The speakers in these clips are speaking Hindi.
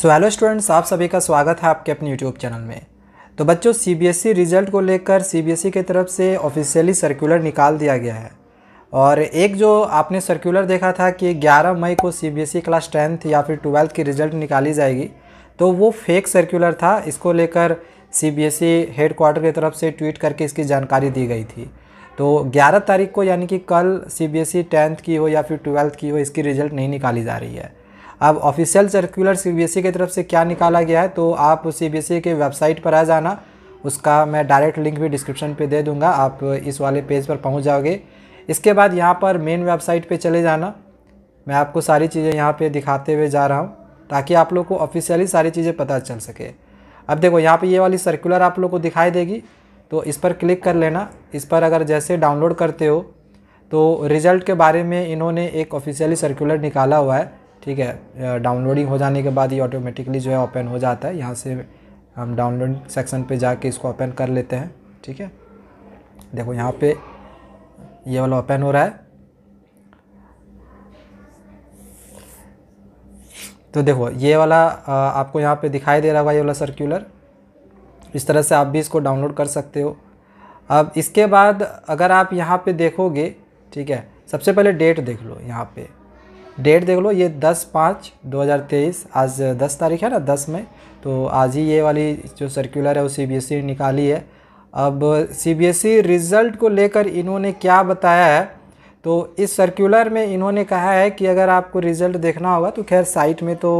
सो हेलो स्टूडेंट्स आप सभी का स्वागत है आपके अपने यूट्यूब चैनल में तो बच्चों सीबीएसई रिजल्ट e को लेकर सीबीएसई e की तरफ से ऑफिशियली सर्कुलर निकाल दिया गया है और एक जो आपने सर्कुलर देखा था कि 11 मई को सीबीएसई क्लास e टेंथ या फिर ट्वेल्थ की रिज़ल्ट निकाली जाएगी तो वो फेक सर्कुलर था इसको लेकर हेड क्वार्टर की तरफ से ट्वीट करके इसकी जानकारी दी गई थी तो 11 तारीख को यानी कि कल ई टेंथ की हो या फिर ट्वेल्थ की हो इसकी रिज़ल्ट नहीं निकाली जा रही है अब ऑफिशियल सर्कुलर सीबीएसई की तरफ से क्या निकाला गया है तो आप सीबीएसई e के वेबसाइट पर आ जाना उसका मैं डायरेक्ट लिंक भी डिस्क्रिप्शन पे दे दूंगा आप इस वाले पेज पर पहुंच जाओगे इसके बाद यहाँ पर मेन वेबसाइट पे चले जाना मैं आपको सारी चीज़ें यहाँ पे दिखाते हुए जा रहा हूँ ताकि आप लोग को ऑफिशियली सारी चीज़ें पता चल सके अब देखो यहाँ पर ये वाली सर्कुलर आप लोग को दिखाई देगी तो इस पर क्लिक कर लेना इस पर अगर जैसे डाउनलोड करते हो तो रिज़ल्ट के बारे में इन्होंने एक ऑफिशियली सर्कुलर निकाला हुआ है ठीक है डाउनलोडिंग हो जाने के बाद ये ऑटोमेटिकली जो है ओपन हो जाता है यहाँ से हम डाउनलोड सेक्शन पे जाके इसको ओपन कर लेते हैं ठीक है देखो यहाँ पे ये वाला ओपन हो रहा है तो देखो ये वाला आपको यहाँ पे दिखाई दे रहा होगा ये वाला सर्कुलर इस तरह से आप भी इसको डाउनलोड कर सकते हो अब इसके बाद अगर आप यहाँ पे देखोगे ठीक है सबसे पहले डेट देख लो यहाँ पे डेट देख लो ये दस पाँच दो हज़ार तेईस आज दस तारीख है ना दस में तो आज ही ये वाली जो सर्कुलर है वो सी बी एस ई निकाली है अब C B S E result को लेकर इन्होंने क्या बताया है तो इस सर्कुलर में इन्होंने कहा है कि अगर आपको रिज़ल्ट देखना होगा तो खैर साइट में तो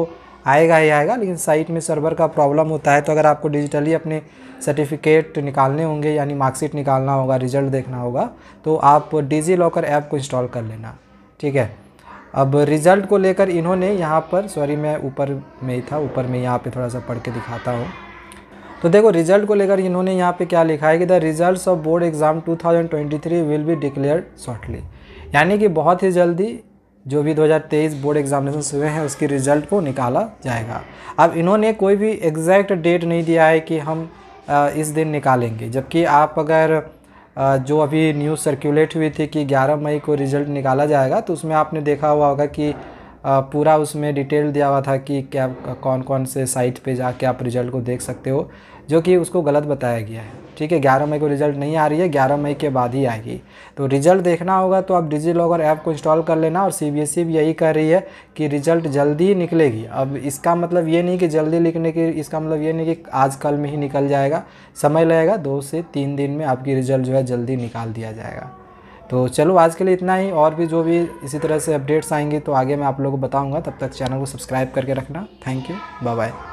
आएगा ही आएगा लेकिन साइट में सर्वर का प्रॉब्लम होता है तो अगर आपको डिजिटली अपने सर्टिफिकेट निकालने होंगे यानी मार्कशीट निकालना होगा रिज़ल्ट देखना होगा तो आप डिजी लॉकर ऐप को इंस्टॉल कर लेना ठीक है अब रिज़ल्ट को लेकर इन्होंने यहाँ पर सॉरी मैं ऊपर में ही था ऊपर में यहाँ पे थोड़ा सा पढ़ के दिखाता हूँ तो देखो रिज़ल्ट को लेकर इन्होंने यहाँ पे क्या लिखा है कि the result of board exam 2023 will be declare shortly यानी कि बहुत ही जल्दी जो भी 2023 बोर्ड एग्जामिनेशन हुए हैं उसके रिज़ल्ट को निकाला जाएगा अब इन्होंने कोई भी एग्जैक्ट डेट नहीं दिया है कि हम इस दिन निकालेंगे जबकि आप अगर जो अभी न्यूज़ सर्कुलेट हुई थी कि 11 मई को रिज़ल्ट निकाला जाएगा तो उसमें आपने देखा हुआ होगा कि पूरा उसमें डिटेल दिया हुआ था कि क्या कौन कौन से साइट पे जाके आप रिज़ल्ट को देख सकते हो जो कि उसको गलत बताया गया है ठीक है ग्यारह मई को रिज़ल्ट नहीं आ रही है ग्यारह मई के बाद ही आएगी तो रिज़ल्ट देखना होगा तो आप डिजी लॉकर ऐप को इंस्टॉल कर लेना और सी भी यही कह रही है कि रिज़ल्ट जल्दी ही निकलेगी अब इसका मतलब ये नहीं कि जल्दी लिखने की इसका मतलब ये नहीं कि आज कल में ही निकल जाएगा समय लगेगा दो से तीन दिन में आपकी रिज़ल्ट जो है जल्दी निकाल दिया जाएगा तो चलो आज के लिए इतना ही और भी जो भी इसी तरह से अपडेट्स आएंगे तो आगे मैं आप लोगों को बताऊँगा तब तक चैनल को सब्सक्राइब करके रखना थैंक यू बाय बाय